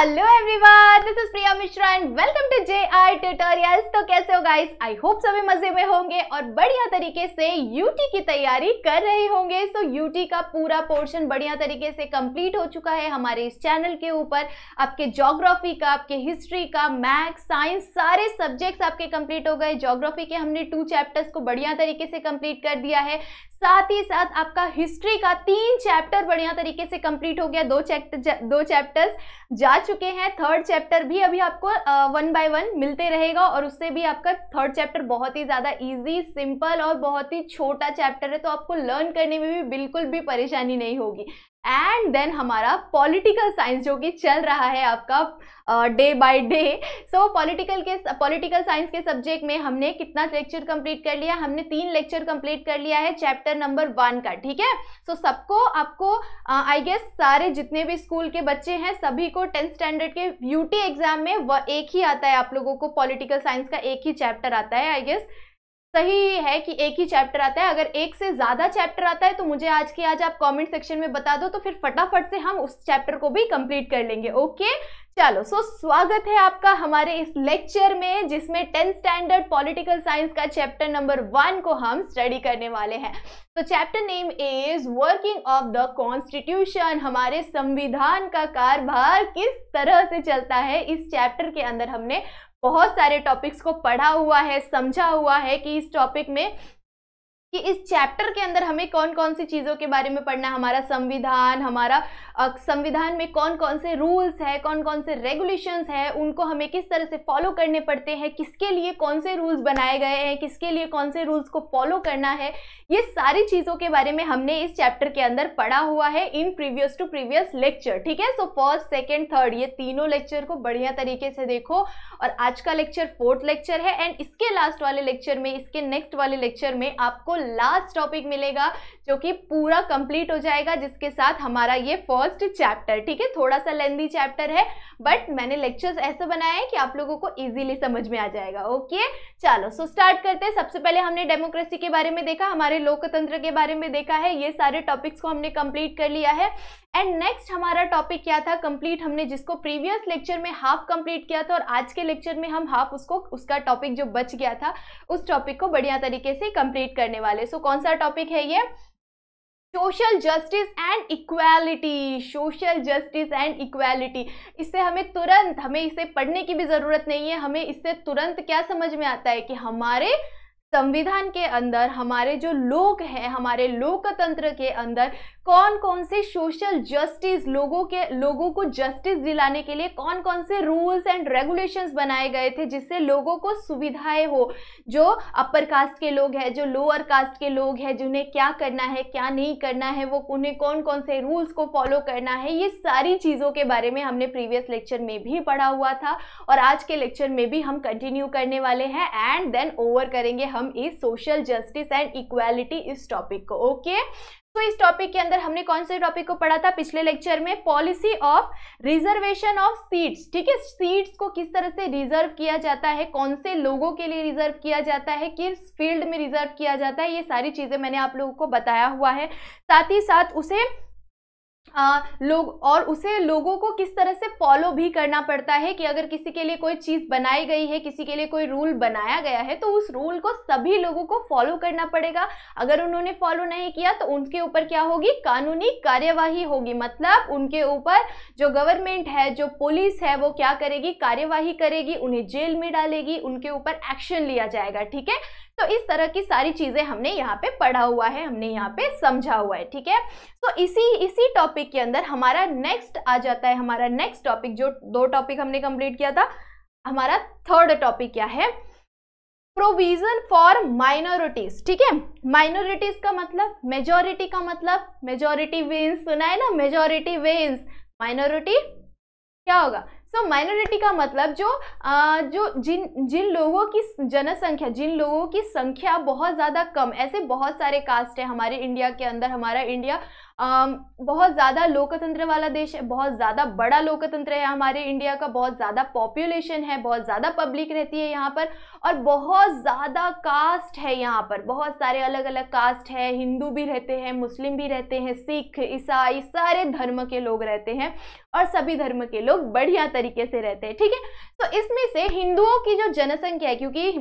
hello everyone this is Priya Mishra and welcome to J I tutorials तो कैसे हो guys I hope सभी मजे में होंगे और बढ़िया तरीके से यूटी की तैयारी कर रहे होंगे सो so, यूटी का पूरा पोर्शन बढ़िया तरीके से कंप्लीट हो चुका है हमारे इस चैनल के ऊपर आपके जोग्राफी का आपके हिस्ट्री का मैथ साइंस सारे सब्जेक्ट्स आपके कंप्लीट हो गए जोग्राफी के हमने टू चैप्टर्स को बढ़िया तरीके से कंप्लीट कर दिया है साथ ही साथ आपका हिस्ट्री का तीन चैप्टर बढ़िया तरीके से कंप्लीट हो गया दो चैप्टर दो चैप्टर्स जा चुके हैं थर्ड चैप्टर भी अभी आपको वन बाय वन मिलते रहेगा और उससे भी आपका थर्ड चैप्टर बहुत ही ज़्यादा इजी सिंपल और बहुत ही छोटा चैप्टर है तो आपको लर्न करने में भी बिल्कुल भी परेशानी नहीं होगी एंड देन हमारा पॉलिटिकल साइंस जो कि चल रहा है आपका day by day so political के पॉलिटिकल साइंस के सब्जेक्ट में हमने कितना लेक्चर कंप्लीट कर लिया हमने तीन लेक्चर कंप्लीट कर लिया है चैप्टर नंबर वन का ठीक है सो so, सबको आपको आई uh, गेस सारे जितने भी स्कूल के बच्चे हैं सभी को टेंथ स्टैंडर्ड के यूटी एग्जाम में वह एक ही आता है आप लोगों को पॉलिटिकल साइंस का एक ही चैप्टर आता है आई गेस सही है कि एक ही चैप्टर आता है अगर एक से ज़्यादा चैप्टर आता है तो मुझे आज के आज आप कमेंट सेक्शन में बता दो तो फिर फटाफट से हम उस चैप्टर को भी कंप्लीट कर लेंगे ओके चलो सो स्वागत है आपका हमारे इस लेक्चर में जिसमें टेंथ स्टैंडर्ड पॉलिटिकल साइंस का चैप्टर नंबर वन को हम स्टडी करने वाले हैं तो chapter name is working of the constitution हमारे संविधान का कारभार किस तरह से चलता है इस चैप्टर के अंदर हमने बहुत सारे टॉपिक्स को पढ़ा हुआ है समझा हुआ है कि इस टॉपिक में कि इस चैप्टर के अंदर हमें कौन कौन सी चीज़ों के बारे में पढ़ना है हमारा संविधान हमारा संविधान में कौन कौन से रूल्स है कौन कौन से रेगुलेशंस है उनको हमें किस तरह से फॉलो करने पड़ते हैं किसके लिए कौन से रूल्स बनाए गए हैं किसके लिए कौन से रूल्स को फॉलो करना है ये सारी चीज़ों के बारे में हमने इस चैप्टर के अंदर पढ़ा हुआ है in previous to previous lecture ठीक है सो फर्स्ट सेकेंड थर्ड ये तीनों लेक्चर को बढ़िया तरीके से देखो और आज का लेक्चर फोर्थ लेक्चर है एंड इसके लास्ट वाले लेक्चर में इसके नेक्स्ट वाले लेक्चर में आपको लास्ट टॉपिक मिलेगा जो कि पूरा कंप्लीट हो जाएगा जिसके साथ हमारा ये फर्स्ट चैप्टर ठीक है थोड़ा सा लेंदी चैप्टर है बट मैंने लेक्चर्स ऐसे बनाए हैं कि आप लोगों को ईजिली समझ में आ जाएगा ओके चलो सो स्टार्ट करते हैं सबसे पहले हमने डेमोक्रेसी के बारे में देखा हमारे लोकतंत्र के बारे में देखा है ये सारे टॉपिक्स को हमने कंप्लीट कर लिया है एंड नेक्स्ट हमारा टॉपिक क्या था कंप्लीट हमने जिसको प्रीवियस लेक्चर में हाफ कंप्लीट किया था और आज के लेक्चर में हम हाफ उसको उसका टॉपिक जो बच गया था उस टॉपिक को बढ़िया तरीके से कंप्लीट करने वाले सो so, कौन सा टॉपिक है ये social justice and equality social justice and equality इससे हमें तुरंत हमें इसे पढ़ने की भी ज़रूरत नहीं है हमें इससे तुरंत क्या समझ में आता है कि हमारे संविधान के अंदर हमारे जो लोक हैं हमारे लोकतंत्र के अंदर कौन कौन से सोशल जस्टिस लोगों के लोगों को जस्टिस दिलाने के लिए कौन कौन से रूल्स एंड रेगुलेशंस बनाए गए थे जिससे लोगों को सुविधाएं हो जो अपर कास्ट के लोग हैं जो लोअर कास्ट के लोग हैं जिन्हें क्या करना है क्या नहीं करना है वो उन्हें कौन कौन से रूल्स को फॉलो करना है ये सारी चीज़ों के बारे में हमने प्रीवियस लेक्चर में भी पढ़ा हुआ था और आज के लेक्चर में भी हम कंटिन्यू करने वाले हैं एंड देन ओवर करेंगे हम इस सोशल जस्टिस एंड इक्वालिटी इस टॉपिक को ओके तो इस टॉपिक के अंदर हमने कौन से टॉपिक को पढ़ा था पिछले लेक्चर में policy of reservation of seats ठीक है सीट्स को किस तरह से रिजर्व किया जाता है कौन से लोगों के लिए रिजर्व किया जाता है किस फील्ड में रिजर्व किया जाता है ये सारी चीज़ें मैंने आप लोगों को बताया हुआ है साथ ही साथ उसे आ, लोग और उसे लोगों को किस तरह से फॉलो भी करना पड़ता है कि अगर किसी के लिए कोई चीज़ बनाई गई है किसी के लिए कोई रूल बनाया गया है तो उस रूल को सभी लोगों को फॉलो करना पड़ेगा अगर उन्होंने फॉलो नहीं किया तो उनके ऊपर क्या होगी कानूनी कार्यवाही होगी मतलब उनके ऊपर जो गवर्नमेंट है जो पुलिस है वो क्या करेगी कार्यवाही करेगी उन्हें जेल में डालेगी उनके ऊपर एक्शन लिया जाएगा ठीक है तो इस तरह की सारी चीज़ें हमने यहाँ पे पढ़ा हुआ है हमने यहाँ पे समझा हुआ है ठीक है तो इसी इसी टॉपिक के अंदर हमारा नेक्स्ट आ जाता है हमारा नेक्स्ट टॉपिक जो दो टॉपिक हमने कंप्लीट किया था हमारा थर्ड टॉपिक क्या है प्रोविजन फॉर माइनॉरिटीज ठीक है माइनॉरिटीज का मतलब मेजोरिटी का मतलब मेजोरिटी वेन्स सुना है ना मेजोरिटी वेन्स माइनॉरिटी क्या होगा सो so, माइनॉरिटी का मतलब जो आ, जो जिन जिन लोगों की जनसंख्या जिन लोगों की संख्या बहुत ज़्यादा कम ऐसे बहुत सारे कास्ट हैं हमारे इंडिया के अंदर हमारा इंडिया Um, बहुत ज़्यादा लोकतंत्र वाला देश है बहुत ज़्यादा बड़ा लोकतंत्र है हमारे इंडिया का बहुत ज़्यादा पॉपुलेशन है बहुत ज़्यादा पब्लिक रहती है यहाँ पर और बहुत ज़्यादा कास्ट है यहाँ पर बहुत सारे अलग अलग कास्ट है हिंदू भी रहते हैं मुस्लिम भी रहते हैं सिख ईसाई सारे धर्म के लोग रहते हैं और सभी धर्म के लोग बढ़िया तरीके से रहते हैं ठीक है तो इसमें से हिंदुओं की जो जनसंख्या है क्योंकि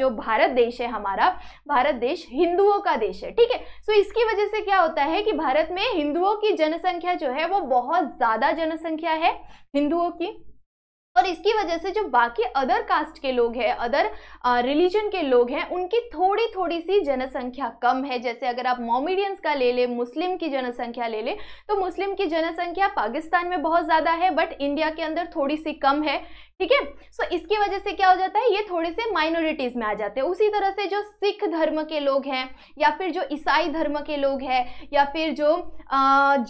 जो भारत देश है हमारा भारत देश हिंदुओं का देश है ठीक है सो तो इसकी वजह से क्या होता है कि भारत में पे हिंदुओं की जनसंख्या जो है वो बहुत ज़्यादा जनसंख्या है हिंदुओं की और इसकी वजह से जो बाकी अदर कास्ट के लोग हैं अदर रिलीजन के लोग हैं उनकी थोड़ी थोड़ी सी जनसंख्या कम है जैसे अगर आप मोमिडियंस का ले ले मुस्लिम की जनसंख्या ले ले तो मुस्लिम की जनसंख्या पाकिस्तान में बहुत ज़्यादा है बट इंडिया के अंदर थोड़ी सी कम है ठीक है सो इसकी वजह से क्या हो जाता है ये थोड़े से माइनॉरिटीज़ में आ जाते हैं उसी तरह से जो सिख धर्म के लोग हैं या फिर जो ईसाई धर्म के लोग हैं या फिर जो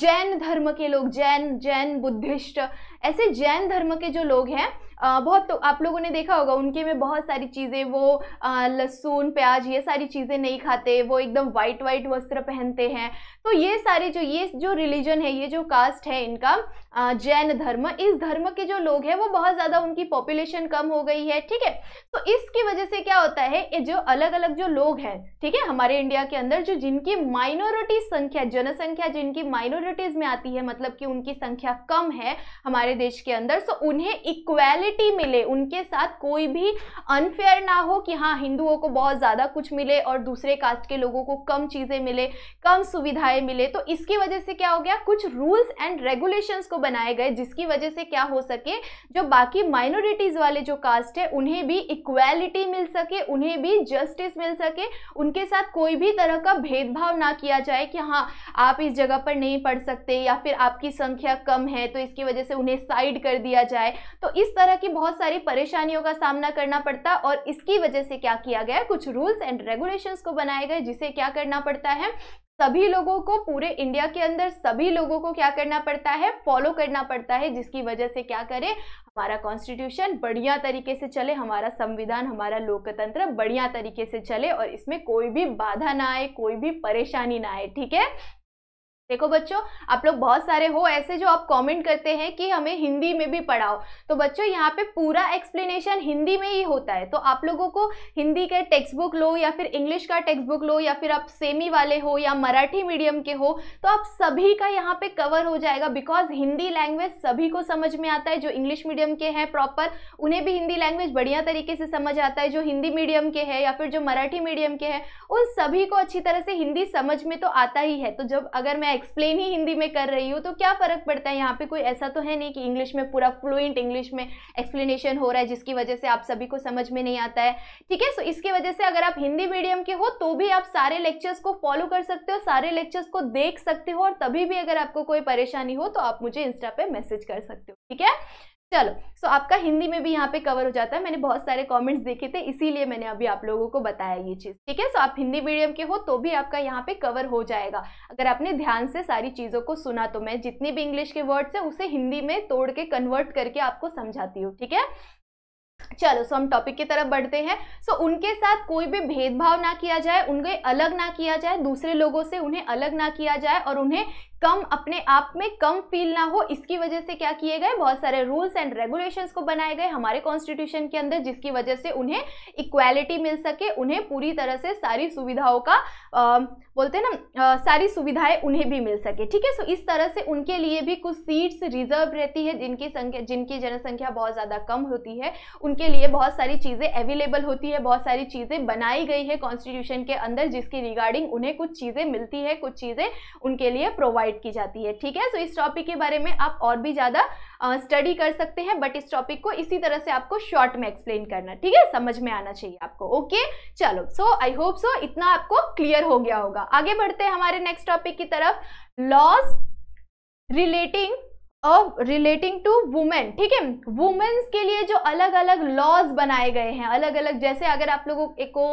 जैन धर्म के लोग जैन जैन बुद्धिस्ट ऐसे जैन धर्म के जो लोग हैं बहुत तो आप लोगों ने देखा होगा उनके में बहुत सारी चीज़ें वो लहसुन प्याज ये सारी चीज़ें नहीं खाते वो एकदम वाइट वाइट वस्त्र पहनते हैं तो ये सारे जो ये जो रिलीजन है ये जो कास्ट है इनका जैन धर्म इस धर्म के जो लोग हैं वो बहुत ज़्यादा उनकी पॉपुलेशन कम हो गई है ठीक है तो इसकी वजह से क्या होता है ये जो अलग अलग जो लोग हैं ठीक है हमारे इंडिया के अंदर जो जिनकी माइनॉरिटी संख्या जनसंख्या जिनकी माइनॉरिटीज में आती है मतलब कि उनकी संख्या कम है हमारे देश के अंदर सो उन्हें इक्वेलिटी मिले उनके साथ कोई भी अनफेयर ना हो कि हाँ हिंदुओं को बहुत ज़्यादा कुछ मिले और दूसरे कास्ट के लोगों को कम चीज़ें मिले कम सुविधाएं मिले तो इसकी वजह से क्या हो गया कुछ रूल्स एंड रेगुलेशंस को बनाए गए जिसकी वजह से क्या हो सके जो बाकी माइनॉरिटीज़ वाले जो कास्ट है उन्हें भी इक्वेलिटी मिल सके उन्हें भी जस्टिस मिल सके उनके साथ कोई भी तरह का भेदभाव ना किया जाए कि हाँ आप इस जगह पर नहीं पढ़ सकते या फिर आपकी संख्या कम है तो इसकी वजह से उन्हें साइड कर दिया जाए तो इस तरह की बहुत सारी परेशानियों का सामना करना पड़ता और इसकी वजह से क्या किया गया कुछ रूल्स एंड रेगुलेशंस को बनाए गए जिसे क्या करना पड़ता है सभी लोगों को पूरे इंडिया के अंदर सभी लोगों को क्या करना पड़ता है फॉलो करना पड़ता है जिसकी वजह से क्या करें हमारा कॉन्स्टिट्यूशन बढ़िया तरीके से चले हमारा संविधान हमारा लोकतंत्र बढ़िया तरीके से चले और इसमें कोई भी बाधा ना आए कोई भी परेशानी ना आए ठीक है देखो बच्चों आप लोग बहुत सारे हो ऐसे जो आप कमेंट करते हैं कि हमें हिंदी में भी पढ़ाओ तो बच्चों यहाँ पे पूरा एक्सप्लेनेशन हिंदी में ही होता है तो आप लोगों को हिंदी का टेक्स्ट बुक लो या फिर इंग्लिश का टेक्स्ट बुक लो या फिर आप सेमी वाले हो या मराठी मीडियम के हो तो आप सभी का यहाँ पे कवर हो जाएगा बिकॉज हिंदी लैंग्वेज सभी को समझ में आता है जो इंग्लिश मीडियम के हैं प्रॉपर उन्हें भी हिंदी लैंग्वेज बढ़िया तरीके से समझ आता है जो हिंदी मीडियम के है या फिर जो मराठी मीडियम के हैं उन सभी को अच्छी तरह से हिंदी समझ में तो आता ही है तो जब अगर मैं एक्सप्लेन ही हिंदी में कर रही हूँ तो क्या फ़र्क पड़ता है यहाँ पे कोई ऐसा तो है नहीं कि इंग्लिश में पूरा फ्लुएंट इंग्लिश में एक्सप्लेनेशन हो रहा है जिसकी वजह से आप सभी को समझ में नहीं आता है ठीक है सो इसकी वजह से अगर आप हिंदी मीडियम के हो तो भी आप सारे लेक्चर्स को फॉलो कर सकते हो सारे लेक्चर्स को देख सकते हो और तभी भी अगर आपको कोई परेशानी हो तो आप मुझे इंस्टा पर मैसेज कर सकते हो ठीक है चलो सो so आपका हिंदी में भी यहाँ पे कवर हो जाता है मैंने बहुत सारे कमेंट्स देखे थे इसीलिए मैंने अभी आप लोगों को बताया ये चीज़ ठीक है सो आप हिंदी मीडियम के हो तो भी आपका यहाँ पे कवर हो जाएगा अगर आपने ध्यान से सारी चीज़ों को सुना तो मैं जितनी भी इंग्लिश के वर्ड्स है उसे हिंदी में तोड़ के कन्वर्ट करके आपको समझाती हूँ ठीक है चलो सो हम टॉपिक की तरफ बढ़ते हैं सो उनके साथ कोई भी भेदभाव ना किया जाए उनके अलग ना किया जाए दूसरे लोगों से उन्हें अलग ना किया जाए और उन्हें कम अपने आप में कम फील ना हो इसकी वजह से क्या किए गए बहुत सारे रूल्स एंड रेगुलेशंस को बनाए गए हमारे कॉन्स्टिट्यूशन के अंदर जिसकी वजह से उन्हें इक्वालिटी मिल सके उन्हें पूरी तरह से सारी सुविधाओं का आ, बोलते हैं ना आ, सारी सुविधाएं उन्हें भी मिल सके ठीक है सो इस तरह से उनके लिए भी कुछ सीट्स रिजर्व रहती है जिनकी संख्या जिनकी जनसंख्या बहुत ज़्यादा कम होती है उनके लिए बहुत सारी चीज़ें अवेलेबल होती है बहुत सारी चीज़ें बनाई गई है कॉन्स्टिट्यूशन के अंदर जिसकी रिगार्डिंग उन्हें कुछ चीज़ें मिलती है कुछ चीज़ें उनके लिए प्रोवाइड प्रोवाइड की जाती है ठीक है सो so, इस टॉपिक के बारे में आप और भी ज़्यादा स्टडी कर सकते हैं बट इस टॉपिक को इसी तरह से आपको शॉर्ट में एक्सप्लेन करना ठीक है समझ में आना चाहिए आपको ओके चलो सो आई होप सो इतना आपको क्लियर हो गया होगा आगे बढ़ते हैं हमारे नेक्स्ट टॉपिक की तरफ laws relating relating to women ठीक है वुमेन्स के लिए जो अलग अलग लॉज बनाए गए हैं अलग अलग जैसे अगर आप लोगों को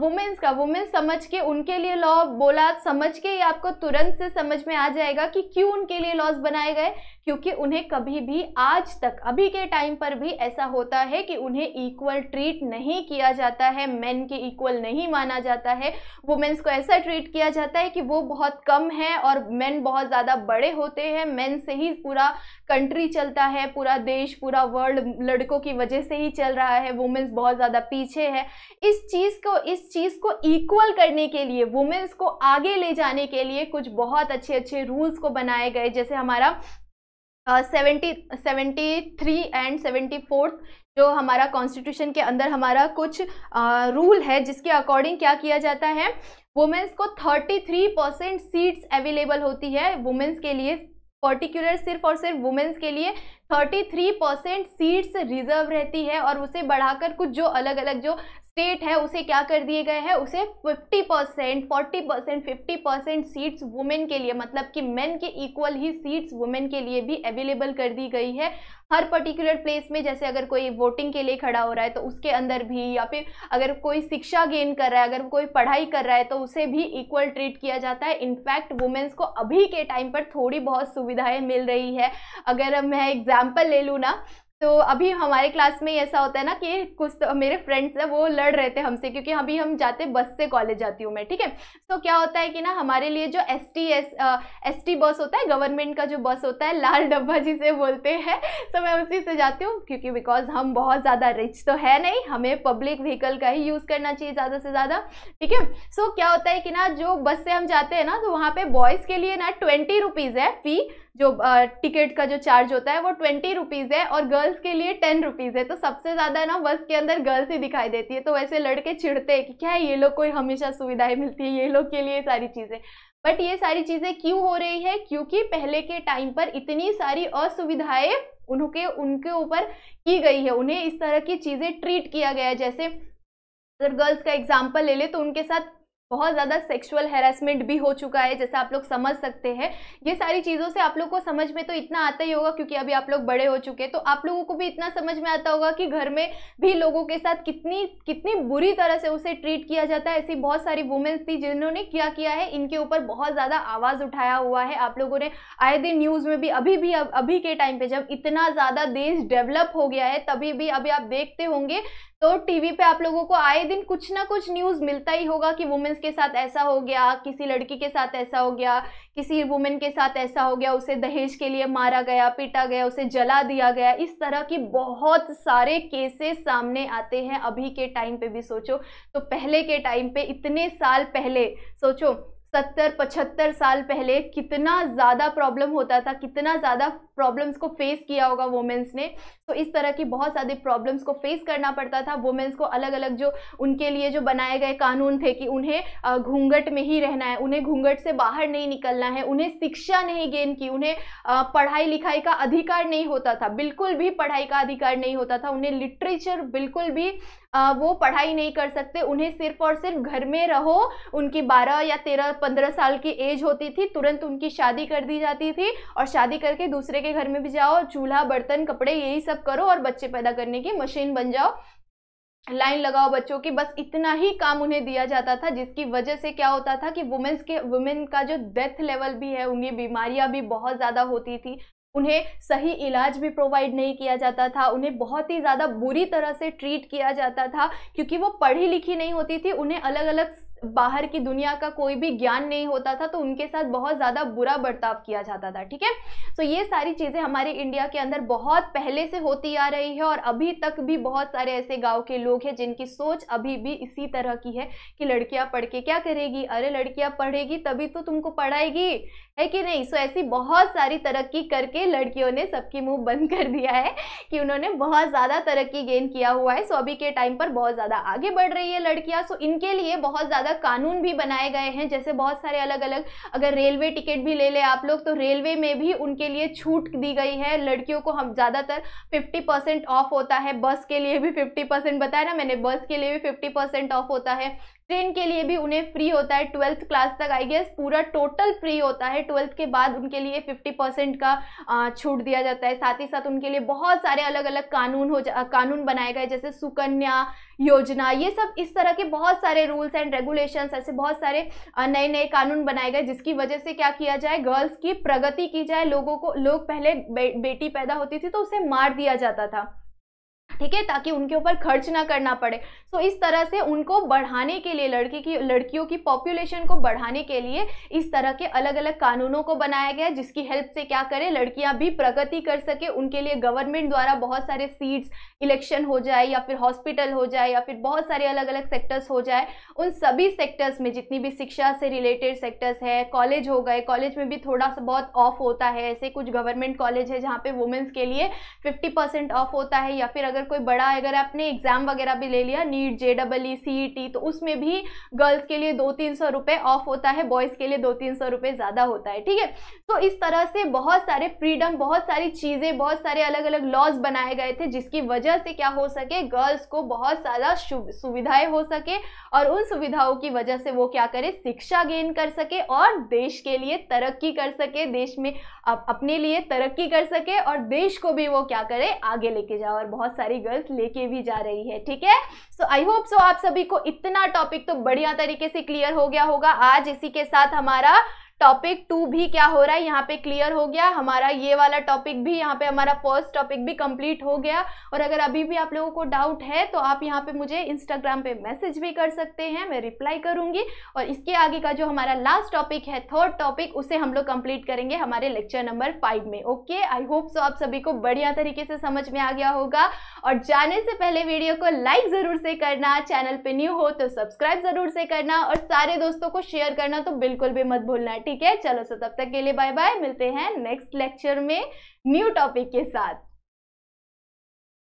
वुमेन्स का वुमेन्स समझ के उनके लिए लॉ बोला समझ के ही आपको तुरंत से समझ में आ जाएगा कि क्यों उनके लिए लॉज बनाए गए क्योंकि उन्हें कभी भी आज तक अभी के टाइम पर भी ऐसा होता है कि उन्हें इक्वल ट्रीट नहीं किया जाता है मेन के इक्वल नहीं माना जाता है वुमेन्स को ऐसा ट्रीट किया जाता है कि वो बहुत कम है और मेन बहुत ज़्यादा बड़े होते हैं मेन से ही पूरा कंट्री चलता है पूरा देश पूरा वर्ल्ड लड़कों की वजह से ही चल रहा है वुमेंस बहुत ज़्यादा पीछे है इस चीज़ को इस चीज़ को इक्वल करने के लिए वुमेंस को आगे ले जाने के लिए कुछ बहुत अच्छे अच्छे रूल्स को बनाए गए जैसे हमारा seventy seventy three and seventy fourth जो हमारा कॉन्स्टिट्यूशन के अंदर हमारा कुछ रूल है जिसके अकॉर्डिंग क्या किया जाता है वुमेंस को 33 परसेंट सीट्स अवेलेबल होती है वुमेंस के लिए पर्टिकुलर सिर्फ और सिर्फ वुमेंस के लिए 33 परसेंट सीट्स रिजर्व रहती है और उसे बढ़ाकर कुछ जो अलग अलग जो स्टेट है उसे क्या कर दिए गए हैं उसे 50 percent forty percent fifty percent seats women के लिए मतलब कि मेन के इक्वल ही सीट्स वुमेन के लिए भी अवेलेबल कर दी गई है हर पर्टिकुलर प्लेस में जैसे अगर कोई वोटिंग के लिए खड़ा हो रहा है तो उसके अंदर भी या फिर अगर कोई शिक्षा गेन कर रहा है अगर कोई पढ़ाई कर रहा है तो उसे भी इक्वल ट्रीट किया जाता है इनफैक्ट वुमेन्स को अभी के टाइम पर थोड़ी बहुत सुविधाएं मिल रही है अगर मैं एग्जाम एग्जाम्पल ले लूँ ना तो अभी हमारे क्लास में ऐसा होता है ना कि कुछ तो मेरे फ्रेंड्स हैं वो लड़ रहे थे हमसे क्योंकि अभी हम जाते बस से कॉलेज जाती हूँ मैं ठीक है तो क्या होता है कि ना हमारे लिए जो S T S S T बस होता है गवर्नमेंट का जो बस होता है लाल डब्बा जिसे बोलते हैं तो मैं उसी से जाती हूँ क्योंकि बिकॉज हम बहुत ज़्यादा रिच तो है नहीं हमें पब्लिक व्हीकल का ही यूज़ करना चाहिए ज़्यादा से ज़्यादा ठीक है सो क्या होता है कि ना जो बस से हम जाते हैं ना तो वहाँ पर बॉयज़ के लिए ना ट्वेंटी रुपीज़ है फ़ी जो टिकट का जो चार्ज होता है वो ट्वेंटी रुपीज़ है और गर्ल्स के लिए टेन रुपीज़ है तो सबसे ज़्यादा ना बस के अंदर गर्ल्स ही दिखाई देती है तो वैसे लड़के चिढ़ते हैं कि क्या है ये लोग को हमेशा सुविधाएं मिलती है ये लोग के लिए सारी चीज़ें बट ये सारी चीज़ें क्यों हो रही है क्योंकि पहले के टाइम पर इतनी सारी असुविधाएं उनके उनके ऊपर की गई है उन्हें इस तरह की चीज़ें ट्रीट किया गया है जैसे अगर गर्ल्स का एग्जाम्पल ले ले तो उनके साथ बहुत ज़्यादा सेक्सुअल हेरासमेंट भी हो चुका है जैसा आप लोग समझ सकते हैं ये सारी चीज़ों से आप लोग को समझ में तो इतना आता ही होगा क्योंकि अभी आप लोग बड़े हो चुके हैं तो आप लोगों को भी इतना समझ में आता होगा कि घर में भी लोगों के साथ कितनी कितनी बुरी तरह से उसे ट्रीट किया जाता है ऐसी बहुत सारी वुमेंस थी जिन्होंने क्या किया है इनके ऊपर बहुत ज़्यादा आवाज़ उठाया हुआ है आप लोगों ने आए दिन न्यूज़ में भी अभी भी अभी के टाइम पर जब इतना ज़्यादा देश डेवलप हो गया है तभी भी अभी आप देखते होंगे तो टीवी पे आप लोगों को आए दिन कुछ ना कुछ न्यूज़ मिलता ही होगा कि वुमेन्स के साथ ऐसा हो गया किसी लड़की के साथ ऐसा हो गया किसी वुमेन के साथ ऐसा हो गया उसे दहेज के लिए मारा गया पीटा गया उसे जला दिया गया इस तरह की बहुत सारे केसेस सामने आते हैं अभी के टाइम पे भी सोचो तो पहले के टाइम पे इतने साल पहले सोचो सत्तर पचहत्तर साल पहले कितना ज़्यादा प्रॉब्लम होता था कितना ज़्यादा प्रॉब्लम्स को फेस किया होगा वुमेंस ने तो इस तरह की बहुत सारी प्रॉब्लम्स को फेस करना पड़ता था वुमेंस को अलग अलग जो उनके लिए जो बनाए गए कानून थे कि उन्हें घूंघट में ही रहना है उन्हें घूंघट से बाहर नहीं निकलना है उन्हें शिक्षा नहीं गेन की उन्हें पढ़ाई लिखाई का अधिकार नहीं होता था बिल्कुल भी पढ़ाई का अधिकार नहीं होता था उन्हें लिटरेचर बिल्कुल भी वो पढ़ाई नहीं कर सकते उन्हें सिर्फ और सिर्फ घर में रहो उनकी बारह या तेरह पंद्रह साल की एज होती थी तुरंत उनकी शादी कर दी जाती थी और शादी करके दूसरे के घर में भी जाओ चूल्हा बर्तन कपड़े यही सब करो और बच्चे पैदा करने की मशीन बन जाओ लाइन लगाओ बच्चों की बस इतना ही काम उन्हें दिया जाता था जिसकी वजह से क्या होता था कि वुमेन्स के वुमेन का जो डेथ लेवल भी है उनकी बीमारियां भी बहुत ज़्यादा होती थी उन्हें सही इलाज भी प्रोवाइड नहीं किया जाता था उन्हें बहुत ही ज़्यादा बुरी तरह से ट्रीट किया जाता था क्योंकि वो पढ़ी लिखी नहीं होती थी उन्हें अलग अलग बाहर की दुनिया का कोई भी ज्ञान नहीं होता था तो उनके साथ बहुत ज़्यादा बुरा बर्ताव किया जाता था ठीक है सो ये सारी चीज़ें हमारे इंडिया के अंदर बहुत पहले से होती आ रही है और अभी तक भी बहुत सारे ऐसे गाँव के लोग हैं जिनकी सोच अभी भी इसी तरह की है कि लड़कियाँ पढ़ के क्या करेगी अरे लड़कियाँ पढ़ेगी तभी तो तुमको पढ़ाएगी है कि नहीं सो ऐसी बहुत सारी तरक्की करके लड़कियों ने सबकी मुंह बंद कर दिया है कि उन्होंने बहुत ज़्यादा तरक्की गेन किया हुआ है सो अभी के टाइम पर बहुत ज़्यादा आगे बढ़ रही है लड़कियाँ सो इनके लिए बहुत ज़्यादा अलग कानून भी बनाए गए हैं जैसे बहुत सारे अलग अलग अगर रेलवे टिकट भी ले ले आप लोग तो रेलवे में भी उनके लिए छूट दी गई है लड़कियों को हम ज़्यादातर फिफ्टी परसेंट ऑफ होता है बस के लिए भी फिफ्टी परसेंट बताया ना मैंने बस के लिए भी फिफ्टी परसेंट ऑफ होता है टेन के लिए भी उन्हें फ्री होता है ट्वेल्थ क्लास तक आई गेस पूरा टोटल फ्री होता है ट्वेल्थ के बाद उनके लिए फिफ्टी परसेंट का छूट दिया जाता है साथ ही साथ उनके लिए बहुत सारे अलग अलग कानून हो जा कानून बनाए गए जैसे सुकन्या योजना ये सब इस तरह के बहुत सारे रूल्स एंड रेगुलेशंस ऐसे बहुत सारे नए नए कानून बनाए गए जिसकी वजह से क्या किया जाए गर्ल्स की प्रगति की जाए लोगों को लोग पहले बे, बेटी पैदा होती थी तो उसे मार दिया जाता था ठीक है ताकि उनके ऊपर खर्च ना करना पड़े सो so, इस तरह से उनको बढ़ाने के लिए लड़की की लड़कियों की पॉपुलेशन को बढ़ाने के लिए इस तरह के अलग अलग कानूनों को बनाया गया जिसकी हेल्प से क्या करें लड़कियां भी प्रगति कर सके उनके लिए गवर्नमेंट द्वारा बहुत सारे सीट्स इलेक्शन हो जाए या फिर हॉस्पिटल हो जाए या फिर बहुत सारे अलग अलग सेक्टर्स हो जाए उन सभी सेक्टर्स में जितनी भी शिक्षा से रिलेटेड सेक्टर्स है कॉलेज हो गए कॉलेज में भी थोड़ा सा बहुत ऑफ होता है ऐसे कुछ गवर्नमेंट कॉलेज है जहाँ पे वुमेंस के लिए फिफ्टी ऑफ होता है या फिर अगर कोई बड़ा अगर आपने एग्जाम वगैरह भी ले लिया NEET J double E C T तो उसमें भी गर्ल्स के लिए दो तीन सौ रुपये ऑफ होता है बॉयज़ के लिए दो तीन सौ रुपये ज़्यादा होता है ठीक है तो इस तरह से बहुत सारे फ्रीडम बहुत सारी चीज़ें बहुत सारे अलग अलग लॉज बनाए गए थे जिसकी वजह से क्या हो सके गर्ल्स को बहुत ज़्यादा सुविधाएं हो सके और उन सुविधाओं की वजह से वो क्या करे शिक्षा गेन कर सके और देश के लिए तरक्की कर सके देश में अपने लिए तरक्की कर सके और देश को भी वो क्या करे आगे लेके जाए और बहुत सारी गर्ल्स लेके भी जा रही है ठीक है सो आई होप सो आप सभी को इतना टॉपिक तो बढ़िया तरीके से क्लियर हो गया होगा आज इसी के साथ हमारा टॉपिक टू भी क्या हो रहा है यहाँ पे क्लियर हो गया हमारा ये वाला टॉपिक भी यहाँ पे हमारा फर्स्ट टॉपिक भी कंप्लीट हो गया और अगर अभी भी आप लोगों को डाउट है तो आप यहाँ पे मुझे इंस्टाग्राम पे मैसेज भी कर सकते हैं मैं रिप्लाई करूंगी और इसके आगे का जो हमारा लास्ट टॉपिक है थर्ड टॉपिक उसे हम लोग कंप्लीट करेंगे हमारे लेक्चर नंबर फाइव में ओके आई होप सो आप सभी को बढ़िया तरीके से समझ में आ गया होगा और जाने से पहले वीडियो को लाइक ज़रूर से करना चैनल पर न्यू हो तो सब्सक्राइब ज़रूर से करना और सारे दोस्तों को शेयर करना तो बिल्कुल भी मत भूलना है ठीक है चलो सो तब तक के लिए बाय बाय मिलते हैं नेक्स्ट लेक्चर में न्यू टॉपिक के साथ